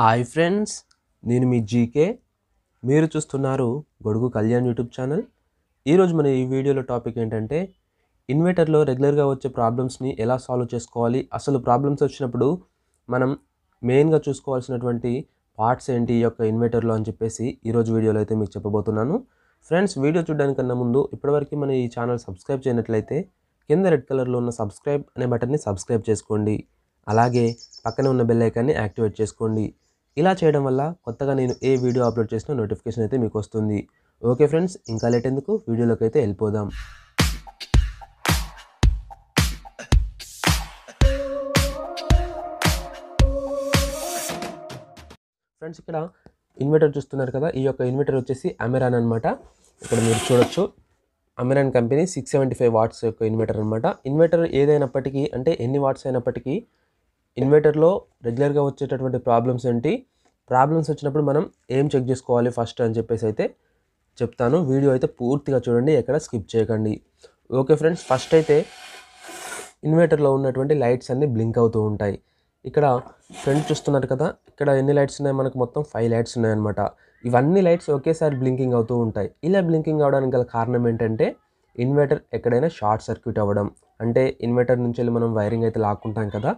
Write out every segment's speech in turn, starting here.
hi friends నేను మీ GK మీరు చూస్తున్నారు గొడుగు కళ్యాణ్ యూట్యూబ్ ఛానల్ ఈరోజు మన ఈ వీడియోలో టాపిక్ ఏంటంటే ఇన్వర్టర్లో రెగ్యులర్గా వచ్చే ప్రాబ్లమ్స్ని ఎలా సాల్వ్ చేసుకోవాలి అసలు ప్రాబ్లమ్స్ వచ్చినప్పుడు మనం మెయిన్గా చూసుకోవాల్సినటువంటి పార్ట్స్ ఏంటి ఈ యొక్క ఇన్వర్టర్లో అని చెప్పేసి ఈరోజు వీడియోలో అయితే మీకు చెప్పబోతున్నాను ఫ్రెండ్స్ వీడియో చూడడానికన్నా ముందు ఇప్పటివరకు మన ఈ ఛానల్ సబ్స్క్రైబ్ చేయనట్లయితే కింద రెడ్ కలర్లో ఉన్న సబ్స్క్రైబ్ అనే బటన్ని సబ్స్క్రైబ్ చేసుకోండి అలాగే పక్కనే ఉన్న బెల్ ఐకాన్ని యాక్టివేట్ చేసుకోండి ఇలా చేయడం వల్ల కొత్తగా నేను ఏ వీడియో అప్లోడ్ చేసినా నోటిఫికేషన్ అయితే మీకు వస్తుంది ఓకే ఫ్రెండ్స్ ఇంకా లేట్ ఎందుకు వీడియోలోకి అయితే వెళ్ళిపోదాం ఫ్రెండ్స్ ఇక్కడ ఇన్వర్టర్ చూస్తున్నారు కదా ఈ యొక్క ఇన్వర్టర్ వచ్చేసి అమెరాన్ అనమాట ఇక్కడ మీరు చూడొచ్చు Amaron company six seventy five watts యొక్క ఇన్వర్టర్ అనమాట ఇన్వర్టర్ ఏదైనప్పటికీ అంటే ఎన్ని వాట్స్ అయినప్పటికీ ఇన్వర్టర్లో రెగ్యులర్గా వచ్చేటటువంటి ప్రాబ్లమ్స్ ఏంటి ప్రాబ్లమ్స్ వచ్చినప్పుడు మనం ఏం చెక్ చేసుకోవాలి ఫస్ట్ అని చెప్పేసి అయితే చెప్తాను వీడియో అయితే పూర్తిగా చూడండి ఎక్కడ స్కిప్ చేయకండి ఓకే ఫ్రెండ్స్ ఫస్ట్ అయితే ఇన్వర్టర్లో ఉన్నటువంటి లైట్స్ అన్నీ బ్లింక్ అవుతూ ఉంటాయి ఇక్కడ ఫ్రెండ్ చూస్తున్నారు కదా ఇక్కడ ఎన్ని లైట్స్ ఉన్నాయి మనకు మొత్తం ఫైవ్ లైట్స్ ఉన్నాయన్నమాట ఇవన్నీ లైట్స్ ఒకేసారి బ్లింకింగ్ అవుతూ ఉంటాయి ఇలా బ్లింకింగ్ అవడానికి గల కారణం ఏంటంటే ఇన్వర్టర్ ఎక్కడైనా షార్ట్ సర్క్యూట్ అవ్వడం అంటే ఇన్వర్టర్ నుంచి వెళ్ళి మనం వైరింగ్ అయితే లాక్కుంటాం కదా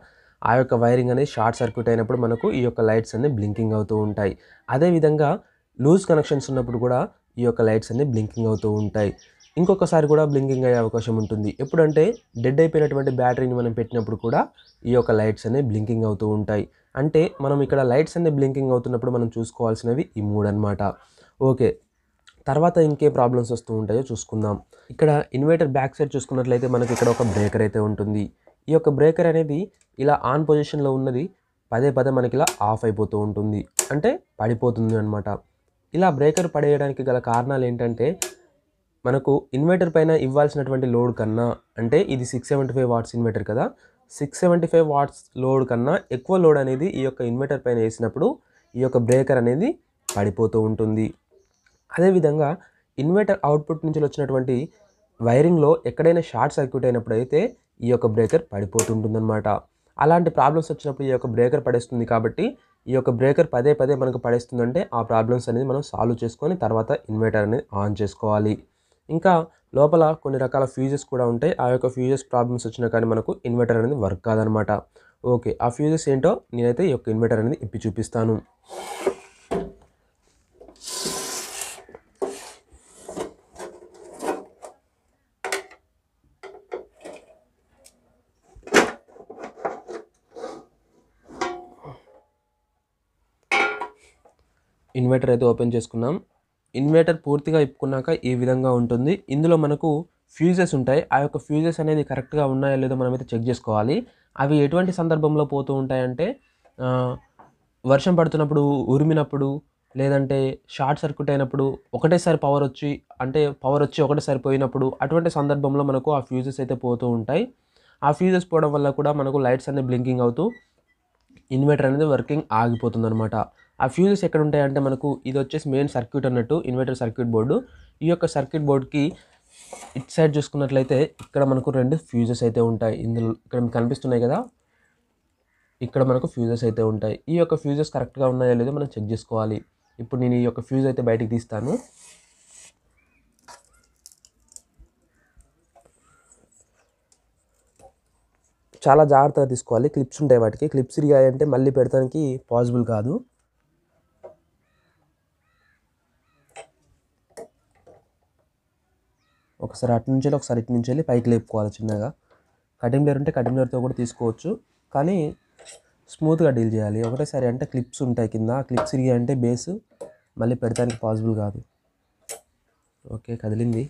ఆ యొక్క వైరింగ్ అనేది షార్ట్ సర్క్యూట్ అయినప్పుడు మనకు ఈ యొక్క లైట్స్ అన్ని బ్లింకింగ్ అవుతూ ఉంటాయి అదేవిధంగా లూజ్ కనెక్షన్స్ ఉన్నప్పుడు కూడా ఈ యొక్క లైట్స్ అన్ని బ్లింకింగ్ అవుతూ ఉంటాయి ఇంకొకసారి కూడా బ్లింకింగ్ అయ్యే అవకాశం ఉంటుంది ఎప్పుడంటే డెడ్ అయిపోయినటువంటి బ్యాటరీని మనం పెట్టినప్పుడు కూడా ఈ యొక్క లైట్స్ అనేవి బ్లింకింగ్ అవుతూ ఉంటాయి అంటే మనం ఇక్కడ లైట్స్ అన్ని బ్లింకింగ్ అవుతున్నప్పుడు మనం చూసుకోవాల్సినవి ఈ మూడు అనమాట ఓకే తర్వాత ఇంకే ప్రాబ్లమ్స్ వస్తూ ఉంటాయో చూసుకుందాం ఇక్కడ ఇన్వర్టర్ బ్యాక్ సైడ్ చూసుకున్నట్లయితే మనకి ఇక్కడ ఒక బ్రేకర్ అయితే ఉంటుంది ఈ యొక్క బ్రేకర్ అనేది ఇలా ఆన్ పొజిషన్లో ఉన్నది పదే పదే మనకి ఇలా ఆఫ్ అయిపోతూ ఉంటుంది అంటే పడిపోతుంది అనమాట ఇలా బ్రేకర్ పడేయడానికి గల కారణాలు ఏంటంటే మనకు ఇన్వర్టర్ పైన ఇవ్వాల్సినటువంటి లోడ్ కన్నా అంటే ఇది six seventy five watts inverter కదా six seventy five watts load కన్నా ఎక్కువ లోడ్ అనేది ఈ యొక్క ఇన్వర్టర్ పైన వేసినప్పుడు ఈ యొక్క బ్రేకర్ అనేది పడిపోతూ ఉంటుంది అదేవిధంగా ఇన్వర్టర్ అవుట్పుట్ నుంచి వచ్చినటువంటి వైరింగ్లో ఎక్కడైనా షార్ట్ సర్క్యూట్ అయినప్పుడు అయితే ఈ యొక్క బ్రేకర్ పడిపోతుంటుందన్నమాట అలాంటి ప్రాబ్లమ్స్ వచ్చినప్పుడు ఈ యొక్క బ్రేకర్ పడేస్తుంది కాబట్టి ఈ యొక్క బ్రేకర్ పదే పదే మనకు పడేస్తుందంటే ఆ ప్రాబ్లమ్స్ అనేది మనం సాల్వ్ చేసుకొని తర్వాత ఇన్వర్టర్ అనేది ఆన్ చేసుకోవాలి ఇంకా లోపల కొన్ని రకాల ఫ్యూజెస్ కూడా ఉంటాయి ఆ యొక్క ఫ్యూజెస్ ప్రాబ్లమ్స్ వచ్చినా కానీ మనకు ఇన్వర్టర్ అనేది వర్క్ కాదనమాట ఓకే ఆ ఫ్యూజెస్ ఏంటో నేనైతే ఈ యొక్క ఇన్వర్టర్ అనేది ఇప్పి చూపిస్తాను ఇన్వర్టర్ అయితే ఓపెన్ చేసుకున్నాం ఇన్వర్టర్ పూర్తిగా ఇప్పుకున్నాక ఈ విధంగా ఉంటుంది ఇందులో మనకు ఫ్యూజెస్ ఉంటాయి ఆ యొక్క ఫ్యూజెస్ అనేది కరెక్ట్గా ఉన్నాయో లేదో మనమైతే చెక్ చేసుకోవాలి అవి ఎటువంటి సందర్భంలో పోతూ ఉంటాయంటే వర్షం పడుతున్నప్పుడు ఉరిమినప్పుడు లేదంటే షార్ట్ సర్క్యూట్ అయినప్పుడు ఒకటేసారి పవర్ వచ్చి అంటే పవర్ వచ్చి ఒకటేసారి పోయినప్పుడు అటువంటి సందర్భంలో మనకు ఆ ఫ్యూజెస్ అయితే పోతూ ఉంటాయి ఆ ఫ్యూజెస్ పోవడం వల్ల కూడా మనకు లైట్స్ అనేది బ్లింకింగ్ అవుతూ ఇన్వర్టర్ అనేది వర్కింగ్ ఆగిపోతుంది అనమాట ఆ ఫ్యూజెస్ ఎక్కడ ఉంటాయంటే మనకు ఇది వచ్చేసి మెయిన్ సర్క్యూట్ అన్నట్టు ఇన్వర్టర్ సర్క్యూట్ బోర్డు ఈ యొక్క సర్క్యూట్ బోర్డ్కి ఇట్ సైడ్ చూసుకున్నట్లయితే ఇక్కడ మనకు రెండు ఫ్యూజెస్ అయితే ఉంటాయి ఇందులో ఇక్కడ కనిపిస్తున్నాయి కదా ఇక్కడ మనకు ఫ్యూజెస్ అయితే ఉంటాయి ఈ యొక్క ఫ్యూజెస్ కరెక్ట్గా ఉన్నాయో లేదో మనం చెక్ చేసుకోవాలి ఇప్పుడు నేను ఈ యొక్క ఫ్యూజ్ అయితే బయటికి తీస్తాను చాలా జాగ్రత్తగా తీసుకోవాలి క్లిప్స్ ఉంటాయి వాటికి క్లిప్స్ ఇరిగాయంటే మళ్ళీ పెడతానికి పాసిబుల్ కాదు ఒకసారి అటు నుంచి వెళ్ళి ఒకసారి ఇటు నుంచి వెళ్ళి పైకి లేపుకోవాలి చిన్నగా కటింగ్ బ్లేర్ ఉంటే కటింగ్ బ్లేర్తో కూడా తీసుకోవచ్చు కానీ స్మూత్గా డీల్ చేయాలి ఒకటేసారి అంటే క్లిప్స్ ఉంటాయి కింద క్లిప్స్ అంటే బేస్ మళ్ళీ పెడతానికి పాసిబుల్ కాదు ఓకే కదిలింది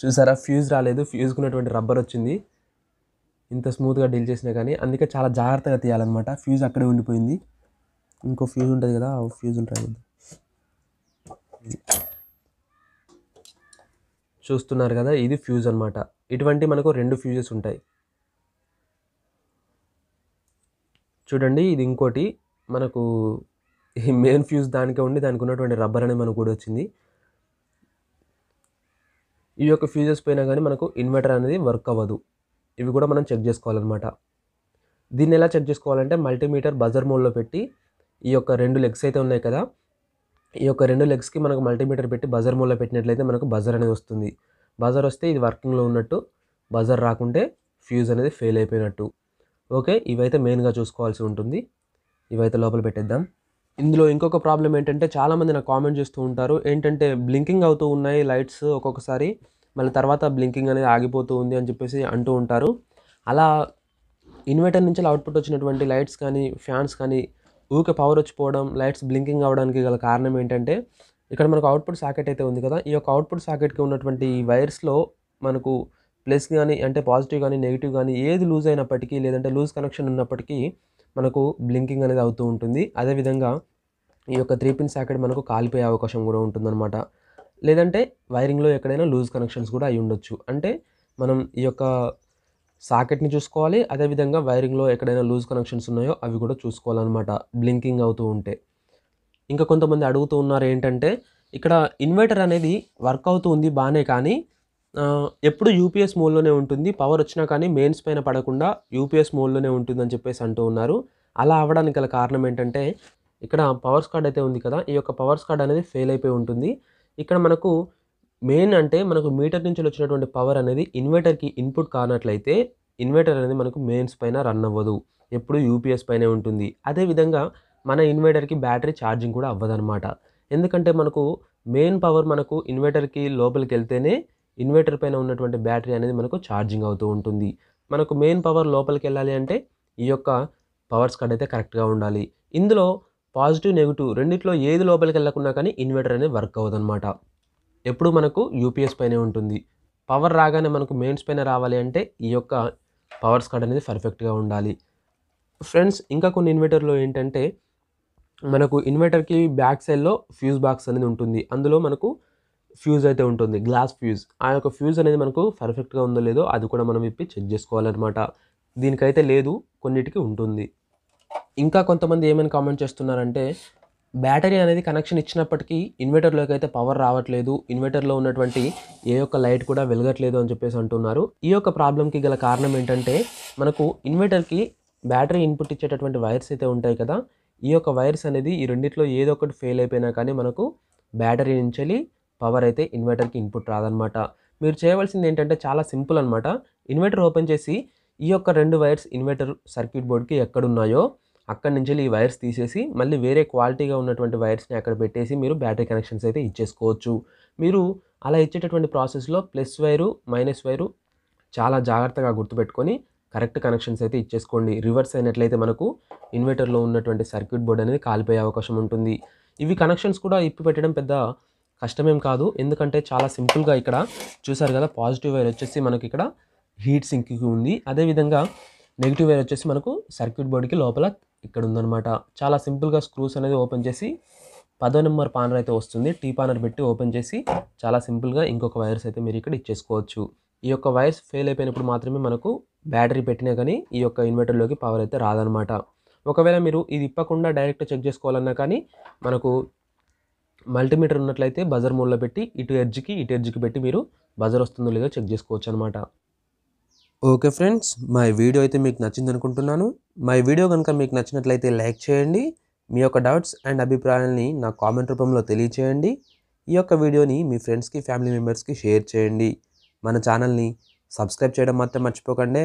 చూసారా ఫ్యూజ్ రాలేదు ఫ్యూజ్కున్నటువంటి రబ్బర్ వచ్చింది ఇంత స్మూత్గా డీల్ చేసినా కానీ అందుకే చాలా జాగ్రత్తగా తీయాలన్నమాట ఫ్యూజ్ అక్కడే ఉండిపోయింది ఇంకో ఫ్యూజ్ ఉంటుంది కదా ఫ్యూజ్ ఉంటుంది చూస్తున్నారు కదా ఇది ఫ్యూజ్ అనమాట ఇటువంటి మనకు రెండు ఫ్యూజెస్ ఉంటాయి చూడండి ఇది ఇంకోటి మనకు ఈ మెయిన్ ఫ్యూజ్ దానికే ఉండి దానికి ఉన్నటువంటి రబ్బర్ అనేది మనకు కూడా వచ్చింది ఈ యొక్క ఫ్యూజెస్ పోయినా కానీ మనకు ఇన్వర్టర్ అనేది వర్క్ అవ్వదు ఇవి కూడా మనం చెక్ చేసుకోవాలన్నమాట దీన్ని ఎలా చెక్ చేసుకోవాలంటే మల్టీమీటర్ బజర్ మోడ్లో పెట్టి ఈ యొక్క రెండు లెగ్స్ అయితే ఉన్నాయి కదా ఈ యొక్క రెండు లెగ్స్కి మనకు మల్టీమీటర్ పెట్టి బజర్ మూల పెట్టినట్లయితే మనకు బజర్ అనేది వస్తుంది బజర్ వస్తే ఇది వర్కింగ్లో ఉన్నట్టు బజర్ రాకుంటే ఫ్యూజ్ అనేది ఫెయిల్ అయిపోయినట్టు ఓకే ఇవైతే మెయిన్గా చూసుకోవాల్సి ఉంటుంది ఇవైతే లోపల పెట్టేద్దాం ఇందులో ఇంకొక ప్రాబ్లం ఏంటంటే చాలామంది నాకు కామెంట్ చేస్తూ ఉంటారు ఏంటంటే బ్లింకింగ్ అవుతూ ఉన్నాయి లైట్స్ ఒక్కొక్కసారి మళ్ళీ తర్వాత బ్లింకింగ్ అనేది ఆగిపోతూ ఉంది అని చెప్పేసి అంటూ ఉంటారు అలా ఇన్వర్టర్ నుంచి అవుట్పుట్ వచ్చినటువంటి లైట్స్ కానీ ఫ్యాన్స్ కానీ ఊకే పవర్ వచ్చిపోవడం లైట్స్ బ్లింకింగ్ అవ్వడానికి గల కారణం ఏంటంటే ఇక్కడ మనకు అవుట్పుట్ సాకెట్ అయితే ఉంది కదా ఈ యొక్క అవుట్పుట్ సాకెట్కి ఉన్నటువంటి ఈ వైర్స్లో మనకు ప్లస్ కానీ అంటే పాజిటివ్ కానీ నెగిటివ్ కానీ ఏది లూజ్ అయినప్పటికీ లేదంటే లూజ్ కనెక్షన్ ఉన్నప్పటికీ మనకు బ్లింకింగ్ అనేది అవుతూ ఉంటుంది అదేవిధంగా ఈ యొక్క త్రీ పిన్ సాకెట్ మనకు కాలిపోయే అవకాశం కూడా ఉంటుందన్నమాట లేదంటే వైరింగ్లో ఎక్కడైనా లూజ్ కనెక్షన్స్ కూడా అయి ఉండొచ్చు అంటే మనం ఈ యొక్క సాకెట్ని చూసుకోవాలి అదేవిధంగా వైరింగ్లో ఎక్కడైనా లూజ్ కనెక్షన్స్ ఉన్నాయో అవి కూడా చూసుకోవాలన్నమాట బ్లింకింగ్ అవుతూ ఉంటే ఇంకా కొంతమంది అడుగుతూ ఉన్నారు ఏంటంటే ఇక్కడ ఇన్వర్టర్ అనేది వర్క్ అవుతూ ఉంది బాగానే కానీ ఎప్పుడు యూపీఎస్ మోడ్లోనే ఉంటుంది పవర్ వచ్చినా కానీ మెయిన్స్ పైన పడకుండా యూపీఎస్ మోడ్లోనే ఉంటుందని చెప్పేసి అంటూ ఉన్నారు అలా అవ్వడానికి గల కారణం ఏంటంటే ఇక్కడ పవర్స్ కార్డ్ అయితే ఉంది కదా ఈ యొక్క పవర్స్ కార్డ్ అనేది ఫెయిల్ అయిపోయి ఉంటుంది ఇక్కడ మనకు మెయిన్ అంటే మనకు మీటర్ నుంచి వచ్చినటువంటి పవర్ అనేది ఇన్వర్టర్కి ఇన్పుట్ కానట్లయితే ఇన్వర్టర్ అనేది మనకు మెయిన్స్ పైన రన్ అవ్వదు ఎప్పుడు యూపీఎస్ పైనే ఉంటుంది అదేవిధంగా మన ఇన్వర్టర్కి బ్యాటరీ ఛార్జింగ్ కూడా అవ్వదనమాట ఎందుకంటే మనకు మెయిన్ పవర్ మనకు ఇన్వర్టర్కి లోపలికి వెళ్తేనే ఇన్వర్టర్ పైన ఉన్నటువంటి బ్యాటరీ అనేది మనకు ఛార్జింగ్ అవుతూ ఉంటుంది మనకు మెయిన్ పవర్ లోపలికి వెళ్ళాలి అంటే ఈ యొక్క పవర్స్ కార్డ్ అయితే కరెక్ట్గా ఉండాలి ఇందులో పాజిటివ్ నెగిటివ్ రెండిట్లో ఏది లోపలికి వెళ్ళకుండా కానీ ఇన్వర్టర్ అనేది వర్క్ అవ్వదన్నమాట ఎప్పుడు మనకు యూపీఎస్ పైనే ఉంటుంది పవర్ రాగానే మనకు మెయిన్స్ పైన రావాలి అంటే ఈ యొక్క పవర్ స్కాడ్ అనేది పర్ఫెక్ట్గా ఉండాలి ఫ్రెండ్స్ ఇంకా కొన్ని ఇన్వర్టర్లో ఏంటంటే మనకు ఇన్వర్టర్కి బ్యాక్ సైడ్లో ఫ్యూజ్ బాక్స్ అనేది ఉంటుంది అందులో మనకు ఫ్యూజ్ అయితే ఉంటుంది గ్లాస్ ఫ్యూజ్ ఆ యొక్క ఫ్యూజ్ అనేది మనకు పర్ఫెక్ట్గా ఉందో లేదో అది కూడా మనం ఇప్పి చెక్ చేసుకోవాలన్నమాట దీనికైతే లేదు కొన్నిటికి ఉంటుంది ఇంకా కొంతమంది ఏమైనా కామెంట్ చేస్తున్నారంటే బ్యాటరీ అనేది కనెక్షన్ ఇచ్చినప్పటికీ ఇన్వర్టర్లోకి అయితే పవర్ రావట్లేదు ఇన్వర్టర్లో ఉన్నటువంటి ఏ యొక్క లైట్ కూడా వెలగట్లేదు అని చెప్పేసి అంటున్నారు ఈ యొక్క ప్రాబ్లంకి గల కారణం ఏంటంటే మనకు ఇన్వర్టర్కి బ్యాటరీ ఇన్పుట్ ఇచ్చేటటువంటి వైర్స్ అయితే ఉంటాయి కదా ఈ యొక్క వైర్స్ అనేది ఈ రెండింటిలో ఏదో ఒకటి ఫెయిల్ అయిపోయినా కానీ మనకు బ్యాటరీ నుంచి పవర్ అయితే ఇన్వర్టర్కి ఇన్పుట్ రాదనమాట మీరు చేయవలసింది ఏంటంటే చాలా సింపుల్ అనమాట ఇన్వర్టర్ ఓపెన్ చేసి ఈ యొక్క రెండు వైర్స్ ఇన్వర్టర్ సర్క్యూట్ బోర్డ్కి ఎక్కడున్నాయో అక్కడి నుంచి ఈ వైర్స్ తీసేసి మళ్ళీ వేరే క్వాలిటీగా ఉన్నటువంటి వైర్స్ని అక్కడ పెట్టేసి మీరు బ్యాటరీ కనెక్షన్స్ అయితే ఇచ్చేసుకోవచ్చు మీరు అలా ఇచ్చేటటువంటి ప్రాసెస్లో ప్లస్ వైరు మైనస్ వైరు చాలా జాగ్రత్తగా గుర్తుపెట్టుకొని కరెక్ట్ కనెక్షన్స్ అయితే ఇచ్చేసుకోండి రివర్స్ అయినట్లయితే మనకు ఇన్వర్టర్లో ఉన్నటువంటి సర్క్యూట్ బోర్డ్ అనేది కాలిపోయే అవకాశం ఉంటుంది ఇవి కనెక్షన్స్ కూడా ఇప్పి పెట్టడం పెద్ద కష్టమేం కాదు ఎందుకంటే చాలా సింపుల్గా ఇక్కడ చూసారు కదా పాజిటివ్ వైర్ వచ్చేసి మనకి ఇక్కడ హీట్ సింక్కి ఉంది అదేవిధంగా నెగిటివ్ వైర్ వచ్చేసి మనకు సర్క్యూట్ బోర్డ్కి లోపల ఇక్కడ ఉందనమాట చాలా సింపుల్గా స్క్రూస్ అనేది ఓపెన్ చేసి పదో నెంబర్ పానర్ అయితే వస్తుంది టీ పానర్ పెట్టి ఓపెన్ చేసి చాలా సింపుల్గా ఇంకొక వైర్స్ అయితే మీరు ఇక్కడ ఇచ్చేసుకోవచ్చు ఈ యొక్క వైర్స్ ఫెయిల్ అయిపోయినప్పుడు మాత్రమే మనకు బ్యాటరీ పెట్టినా కానీ ఈ యొక్క ఇన్వర్టర్లోకి పవర్ అయితే రాదనమాట ఒకవేళ మీరు ఇది ఇప్పకుండా డైరెక్ట్ చెక్ చేసుకోవాలన్నా కానీ మనకు మల్టీమీటర్ ఉన్నట్లయితే బజర్ మూల్లో పెట్టి ఇటు ఎడ్జ్కి ఇటు ఎడ్జ్కి పెట్టి మీరు బజర్ వస్తుందో లేదో చెక్ చేసుకోవచ్చు అనమాట ఓకే ఫ్రెండ్స్ మా వీడియో అయితే మీకు నచ్చింది అనుకుంటున్నాను మై వీడియో కనుక మీకు నచ్చినట్లయితే లైక్ చేయండి మీ యొక్క డౌట్స్ అండ్ అభిప్రాయాలని నా కామెంట్ రూపంలో తెలియచేయండి ఈ యొక్క వీడియోని మీ ఫ్రెండ్స్కి ఫ్యామిలీ మెంబర్స్కి షేర్ చేయండి మన ఛానల్ని సబ్స్క్రైబ్ చేయడం మాత్రం మర్చిపోకండి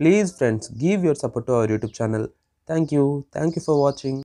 please friends give your support to our YouTube channel thank you thank you for watching